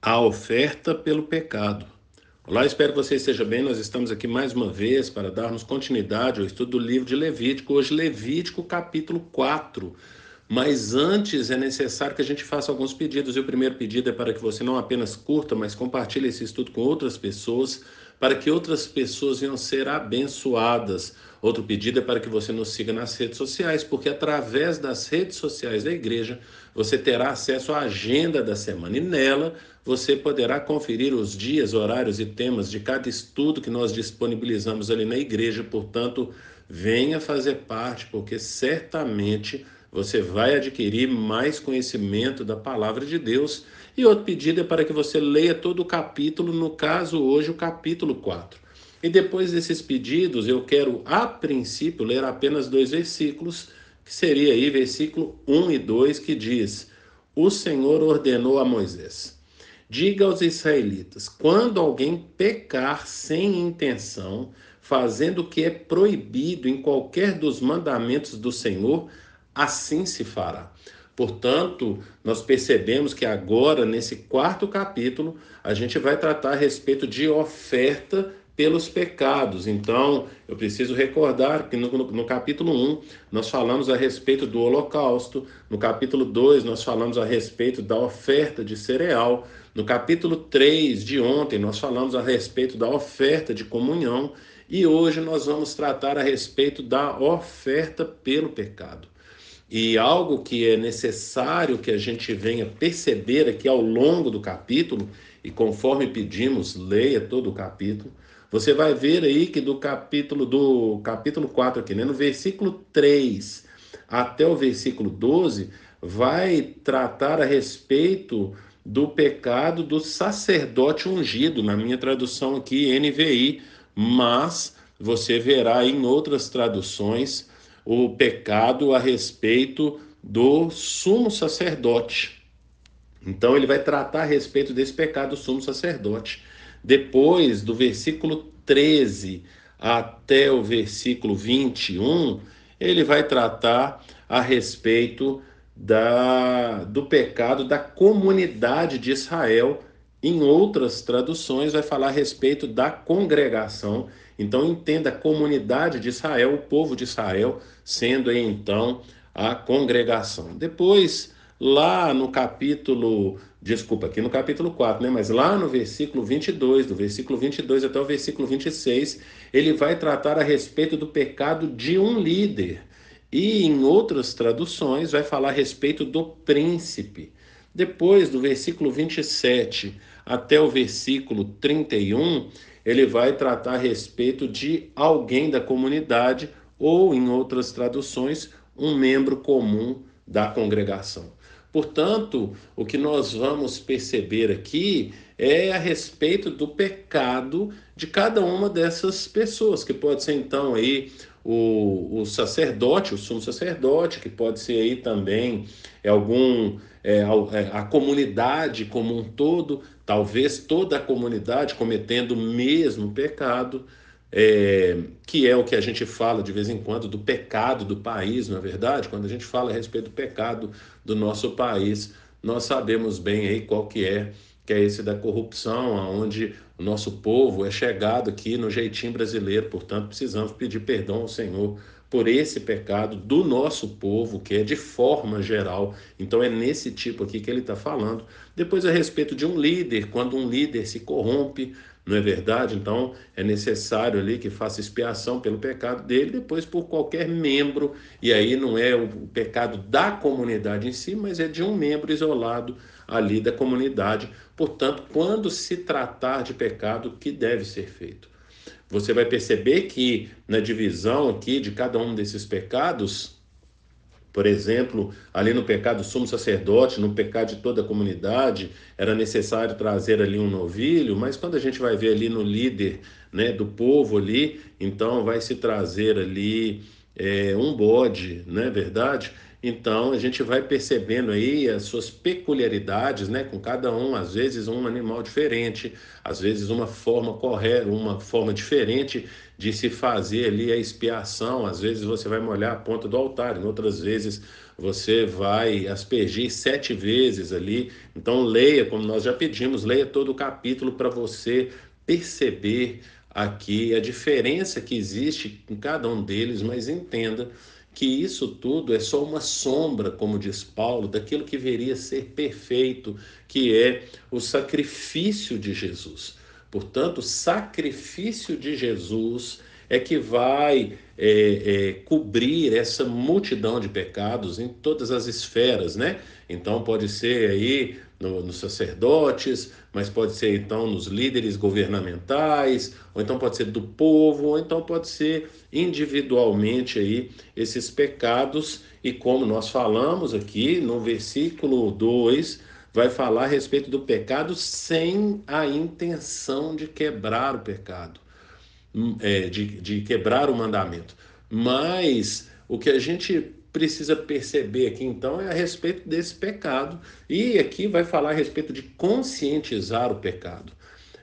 a oferta pelo pecado. Olá, espero que você esteja bem. Nós estamos aqui mais uma vez para darmos continuidade ao estudo do livro de Levítico, hoje Levítico capítulo 4. Mas antes é necessário que a gente faça alguns pedidos. E o primeiro pedido é para que você não apenas curta, mas compartilhe esse estudo com outras pessoas para que outras pessoas venham ser abençoadas. Outro pedido é para que você nos siga nas redes sociais, porque através das redes sociais da igreja você terá acesso à agenda da semana e nela você poderá conferir os dias, horários e temas de cada estudo que nós disponibilizamos ali na igreja. Portanto, venha fazer parte, porque certamente você vai adquirir mais conhecimento da palavra de Deus. E outro pedido é para que você leia todo o capítulo, no caso hoje o capítulo 4. E depois desses pedidos, eu quero a princípio ler apenas dois versículos, que seria aí versículo 1 e 2 que diz: O Senhor ordenou a Moisés: Diga aos israelitas: quando alguém pecar sem intenção, fazendo o que é proibido em qualquer dos mandamentos do Senhor, assim se fará. Portanto, nós percebemos que agora, nesse quarto capítulo, a gente vai tratar a respeito de oferta pelos pecados. Então, eu preciso recordar que no, no, no, capítulo 1 nós falamos a respeito do holocausto, no capítulo 2 nós falamos a respeito da oferta de cereal, no capítulo 3 de ontem nós falamos a respeito da oferta de comunhão e hoje nós vamos tratar a respeito da oferta pelo pecado. E algo que é necessário que a gente venha perceber aqui é ao longo do capítulo, e conforme pedimos, leia todo o capítulo, você vai ver aí que do capítulo do capítulo 4 aqui, né, no versículo 3 até o versículo 12, vai tratar a respeito do pecado do sacerdote ungido, na minha tradução aqui NVI, mas você verá em outras traduções o pecado a respeito do sumo sacerdote. Então ele vai tratar a respeito desse pecado do sumo sacerdote. Depois do versículo 13 até o versículo 21, ele vai tratar a respeito da, do pecado da comunidade de Israel em outras traduções, vai falar a respeito da congregação. Então, entenda a comunidade de Israel, o povo de Israel, sendo então a congregação. Depois, lá no capítulo, desculpa, aqui no capítulo 4, né, mas lá no versículo 22, do versículo 22 até o versículo 26, ele vai tratar a respeito do pecado de um líder. E em outras traduções vai falar a respeito do príncipe. Depois, do versículo 27 até o versículo 31, ele vai tratar a respeito de alguém da comunidade, ou, em outras traduções, um membro comum da congregação. Portanto, o que nós vamos perceber aqui é a respeito do pecado de cada uma dessas pessoas, que pode ser então aí o, o sacerdote, o sumo sacerdote, que pode ser aí também é, algum é, é, a comunidade como um todo, talvez toda a comunidade cometendo o mesmo pecado, é, que é o que a gente fala de vez em quando do pecado do país, não é verdade? Quando a gente fala a respeito do pecado do nosso país, nós sabemos bem aí qual que é que é esse da corrupção, onde o nosso povo é chegado aqui no jeitinho brasileiro, portanto, precisamos pedir perdão ao Senhor por esse pecado do nosso povo, que é de forma geral. Então é nesse tipo aqui que ele está falando. Depois, a respeito de um líder, quando um líder se corrompe, não é verdade? Então é necessário ali que faça expiação pelo pecado dele, depois por qualquer membro. E aí não é o pecado da comunidade em si, mas é de um membro isolado ali da comunidade. Portanto, quando se tratar de pecado, o que deve ser feito? Você vai perceber que na divisão aqui de cada um desses pecados, por exemplo, ali no pecado sumo sacerdote, no pecado de toda a comunidade, era necessário trazer ali um novilho, mas quando a gente vai ver ali no líder né, do povo ali, então vai se trazer ali é, um bode, não é verdade? Então a gente vai percebendo aí as suas peculiaridades, né, com cada um, às vezes um animal diferente, às vezes uma forma correta, uma forma diferente de se fazer ali a expiação. Às vezes você vai molhar a ponta do altar, em outras vezes você vai aspergir sete vezes ali. Então, leia, como nós já pedimos, leia todo o capítulo para você perceber aqui a diferença que existe em cada um deles, mas entenda que isso tudo é só uma sombra, como diz Paulo, daquilo que veria ser perfeito, que é o sacrifício de Jesus. Portanto, o sacrifício de Jesus é que vai é, é, cobrir essa multidão de pecados em todas as esferas, né? Então pode ser aí no, nos sacerdotes, mas pode ser então nos líderes governamentais, ou então pode ser do povo, ou então pode ser individualmente aí esses pecados. E como nós falamos aqui no versículo 2, vai falar a respeito do pecado sem a intenção de quebrar o pecado, hum, é, de, de quebrar o mandamento. Mas o que a gente precisa perceber aqui então é a respeito desse pecado e aqui vai falar a respeito de conscientizar o pecado.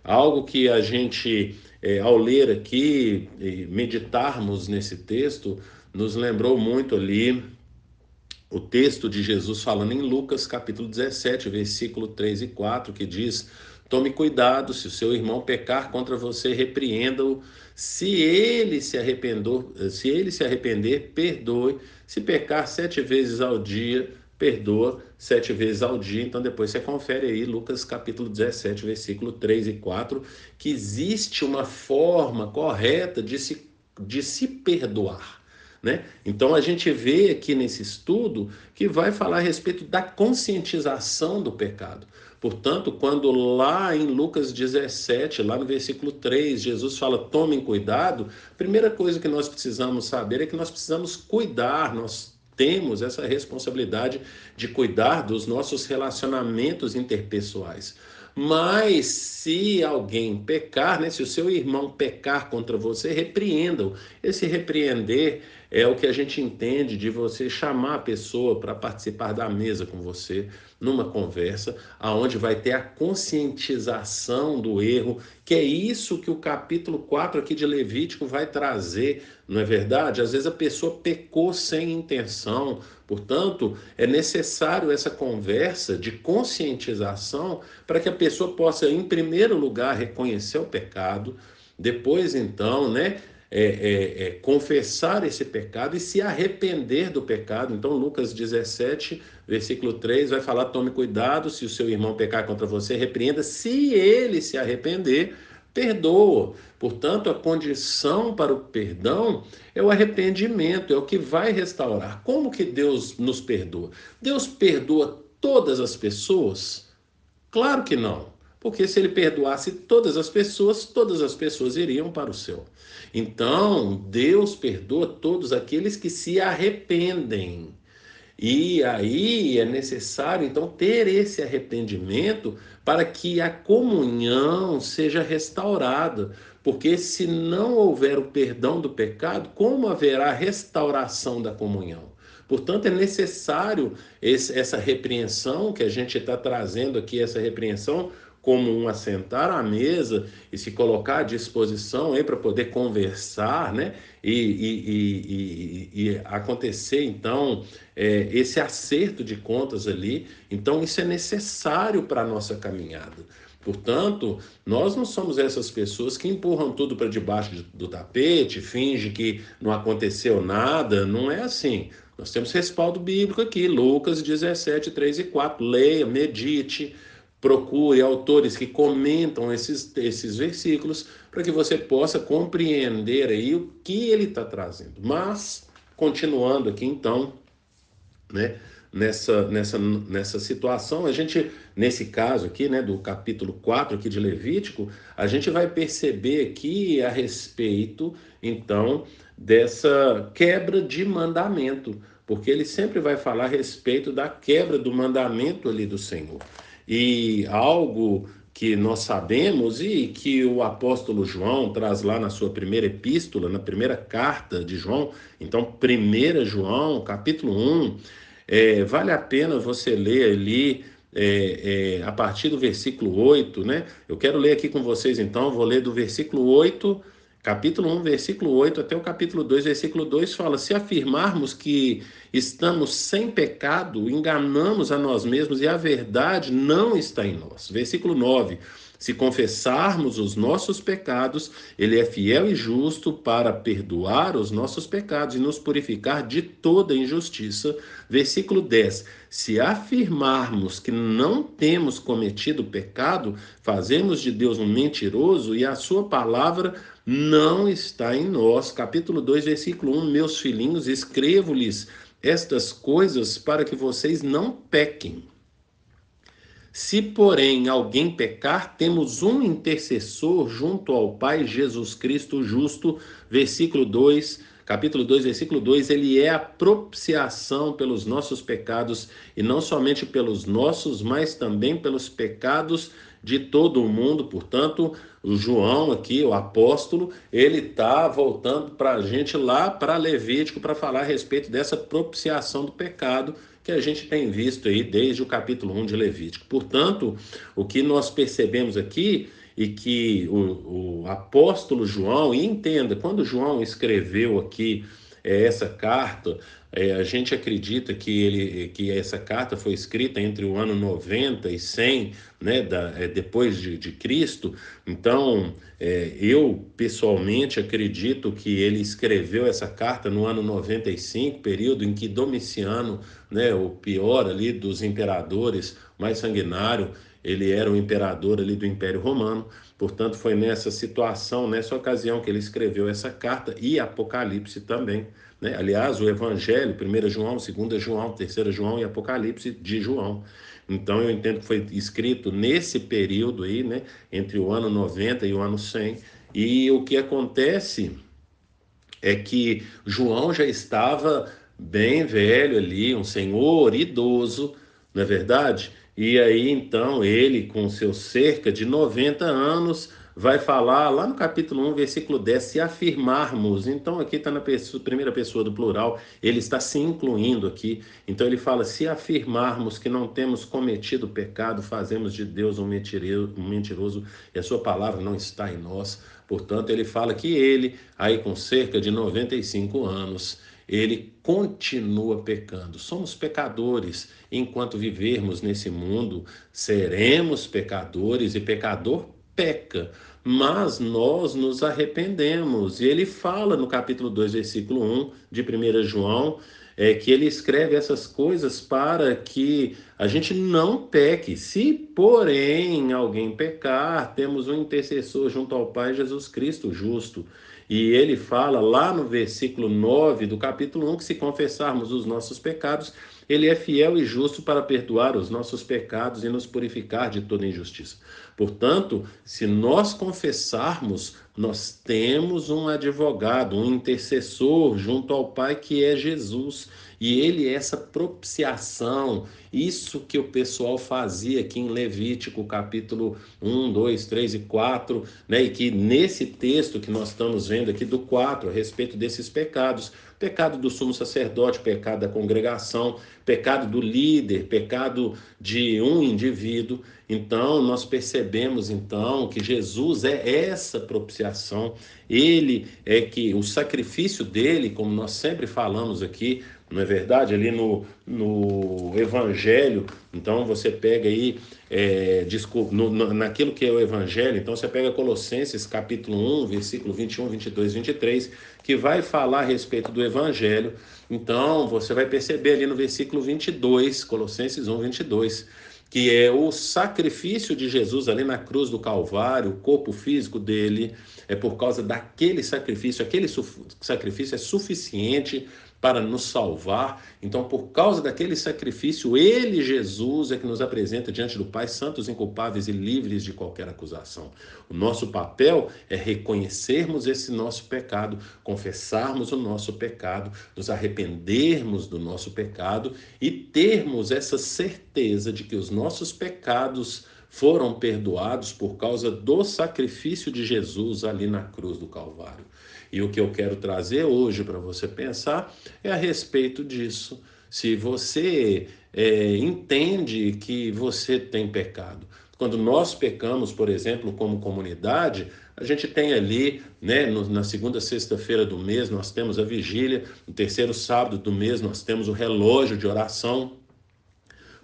Algo que a gente, é, ao ler aqui, meditarmos nesse texto, nos lembrou muito ali o texto de Jesus falando em Lucas capítulo 17, versículo 3 e 4, que diz: Tome cuidado, se o seu irmão pecar contra você, repreenda-o. Se ele se arrepender, se ele se arrepender, perdoe. Se pecar sete vezes ao dia, perdoa sete vezes ao dia. Então depois você confere aí Lucas capítulo 17, versículo 3 e 4, que existe uma forma correta de se de se perdoar. Né? Então a gente vê aqui nesse estudo que vai falar a respeito da conscientização do pecado. Portanto, quando lá em Lucas 17, lá no versículo 3, Jesus fala: tomem cuidado, primeira coisa que nós precisamos saber é que nós precisamos cuidar, nós temos essa responsabilidade de cuidar dos nossos relacionamentos interpessoais. Mas se alguém pecar, né, se o seu irmão pecar contra você, repreenda-o. Esse repreender é o que a gente entende de você chamar a pessoa para participar da mesa com você, numa conversa, aonde vai ter a conscientização do erro, que é isso que o capítulo 4 aqui de Levítico vai trazer não é verdade? Às vezes a pessoa pecou sem intenção. Portanto, é necessário essa conversa de conscientização para que a pessoa possa, em primeiro lugar, reconhecer o pecado, depois, então, né, é, é, é, confessar esse pecado e se arrepender do pecado. Então, Lucas 17, versículo 3, vai falar: tome cuidado se o seu irmão pecar contra você, repreenda. Se ele se arrepender, perdoa. Portanto, a condição para o perdão é o arrependimento, é o que vai restaurar. Como que Deus nos perdoa? Deus perdoa todas as pessoas? Claro que não. Porque se ele perdoasse todas as pessoas, todas as pessoas iriam para o céu. Então, Deus perdoa todos aqueles que se arrependem. E aí é necessário então ter esse arrependimento para que a comunhão seja restaurada, porque se não houver o perdão do pecado, como haverá restauração da comunhão? Portanto, é necessário esse, essa repreensão que a gente está trazendo aqui, essa repreensão como um assentar à mesa e se colocar à disposição para poder conversar, né? E, e, e, e acontecer, então, é, esse acerto de contas ali. Então, isso é necessário para a nossa caminhada. Portanto, nós não somos essas pessoas que empurram tudo para debaixo do tapete, finge que não aconteceu nada. Não é assim. Nós temos respaldo bíblico aqui, Lucas 17, 3 e 4. Leia, medite procure autores que comentam esses, esses versículos para que você possa compreender aí o que ele está trazendo. Mas, continuando aqui então, né, nessa, nessa, nessa situação, a gente, nesse caso aqui, né, do capítulo 4 aqui de Levítico, a gente vai perceber aqui a respeito, então, dessa quebra de mandamento, porque ele sempre vai falar a respeito da quebra do mandamento ali do Senhor. E algo que nós sabemos e que o apóstolo João traz lá na sua primeira epístola, na primeira carta de João, então 1 João, capítulo 1, é, vale a pena você ler ali é, é, a partir do versículo 8, né? Eu quero ler aqui com vocês então, vou ler do versículo 8 capítulo 1, versículo 8 até o capítulo 2, versículo 2 fala: Se afirmarmos que estamos sem pecado, enganamos a nós mesmos e a verdade não está em nós. Versículo 9: Se confessarmos os nossos pecados, ele é fiel e justo para perdoar os nossos pecados e nos purificar de toda injustiça. Versículo 10: Se afirmarmos que não temos cometido pecado, fazemos de Deus um mentiroso e a sua palavra não está em nós. Capítulo 2, versículo 1: Meus filhinhos, escrevo-lhes estas coisas para que vocês não pequem. Se, porém, alguém pecar, temos um intercessor junto ao Pai, Jesus Cristo justo. Versículo 2, capítulo 2, versículo 2. Ele é a propiciação pelos nossos pecados, e não somente pelos nossos, mas também pelos pecados de todo o mundo. Portanto, o João aqui, o apóstolo, ele está voltando para a gente lá para Levítico para falar a respeito dessa propiciação do pecado que a gente tem visto aí desde o capítulo 1 de Levítico. Portanto, o que nós percebemos aqui e que o, o apóstolo João, e entenda, quando João escreveu aqui é, essa carta, é, a gente acredita que, ele, que essa carta foi escrita entre o ano 90 e 100, né, da, é, depois de, de, Cristo. Então, é, eu pessoalmente acredito que ele escreveu essa carta no ano 95, período em que Domiciano, né, o pior ali dos imperadores, mais sanguinário, ele era o imperador ali do Império Romano. Portanto, foi nessa situação, nessa ocasião, que ele escreveu essa carta e Apocalipse também. Né? Aliás, o Evangelho, 1 João, 2 João, 3 João e Apocalipse de João. Então, eu entendo que foi escrito nesse período aí, né? entre o ano 90 e o ano 100. E o que acontece é que João já estava bem velho ali, um senhor idoso, não é verdade? E aí então ele, com seus cerca de 90 anos, vai falar lá no capítulo 1, versículo 10, se afirmarmos. Então aqui está na pessoa, primeira pessoa do plural, ele está se incluindo aqui. Então ele fala: se afirmarmos que não temos cometido pecado, fazemos de Deus um mentiroso, um mentiroso e a sua palavra não está em nós. Portanto, ele fala que ele, aí com cerca de 95 anos, ele continua pecando. Somos pecadores. Enquanto vivermos nesse mundo, seremos pecadores e pecador peca. Mas nós nos arrependemos. E ele fala no capítulo 2, versículo 1 de 1 João, é que ele escreve essas coisas para que a gente não peque. Se, porém, alguém pecar, temos um intercessor junto ao Pai, Jesus Cristo, justo. E ele fala lá no versículo 9 do capítulo 1 que se confessarmos os nossos pecados, ele é fiel e justo para perdoar os nossos pecados e nos purificar de toda injustiça. Portanto, se nós confessarmos, nós temos um advogado, um intercessor junto ao Pai que é Jesus e ele, é essa propiciação, isso que o pessoal fazia aqui em Levítico, capítulo 1, 2, 3 e 4, né? e que nesse texto que nós estamos vendo aqui do 4, a respeito desses pecados, pecado do sumo sacerdote, pecado da congregação, pecado do líder, pecado de um indivíduo. Então, nós percebemos então que Jesus é essa propiciação. Ele é que o sacrifício dele, como nós sempre falamos aqui, não é verdade? Ali no, no Evangelho, então você pega aí, é, desculpa, no, no, naquilo que é o Evangelho, então você pega Colossenses capítulo 1, versículo 21, 22, 23, que vai falar a respeito do Evangelho. Então você vai perceber ali no versículo 22, Colossenses 1, 22, que é o sacrifício de Jesus ali na cruz do Calvário, o corpo físico dele, é por causa daquele sacrifício, aquele sacrifício é suficiente para nos salvar. Então, por causa daquele sacrifício, ele, Jesus, é que nos apresenta diante do Pai santos, inculpáveis e livres de qualquer acusação. O nosso papel é reconhecermos esse nosso pecado, confessarmos o nosso pecado, nos arrependermos do nosso pecado e termos essa certeza de que os nossos pecados foram perdoados por causa do sacrifício de Jesus ali na cruz do Calvário. E o que eu quero trazer hoje para você pensar é a respeito disso. Se você é, entende que você tem pecado, quando nós pecamos, por exemplo, como comunidade, a gente tem ali, né, na segunda sexta-feira do mês, nós temos a vigília, no terceiro sábado do mês, nós temos o relógio de oração,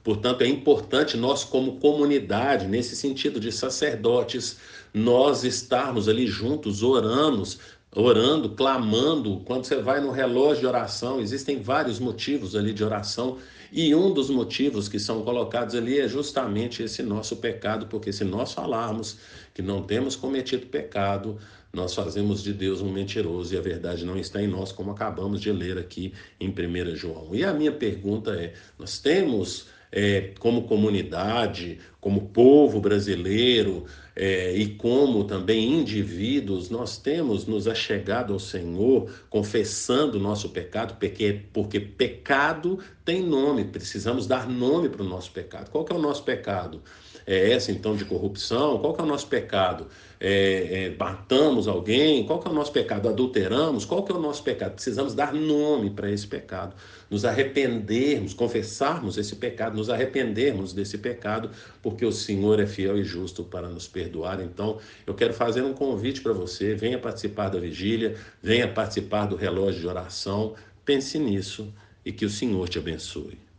Portanto, é importante nós, como comunidade, nesse sentido de sacerdotes, nós estarmos ali juntos, oramos, orando, clamando. Quando você vai no relógio de oração, existem vários motivos ali de oração, e um dos motivos que são colocados ali é justamente esse nosso pecado, porque se nós falarmos que não temos cometido pecado, nós fazemos de Deus um mentiroso e a verdade não está em nós, como acabamos de ler aqui em 1 João. E a minha pergunta é: nós temos é, como comunidade, como povo brasileiro, é, e como também indivíduos nós temos nos achegado ao Senhor, confessando o nosso pecado, porque, porque pecado tem nome, precisamos dar nome para o nosso pecado. Qual que é o nosso pecado? É essa então de corrupção? Qual que é o nosso pecado? É, é, batamos alguém? Qual que é o nosso pecado? Adulteramos? Qual que é o nosso pecado? Precisamos dar nome para esse pecado, nos arrependermos, confessarmos esse pecado, nos arrependermos desse pecado, porque o Senhor é fiel e justo para nos perdoar então, eu quero fazer um convite para você: venha participar da vigília, venha participar do relógio de oração. Pense nisso e que o Senhor te abençoe.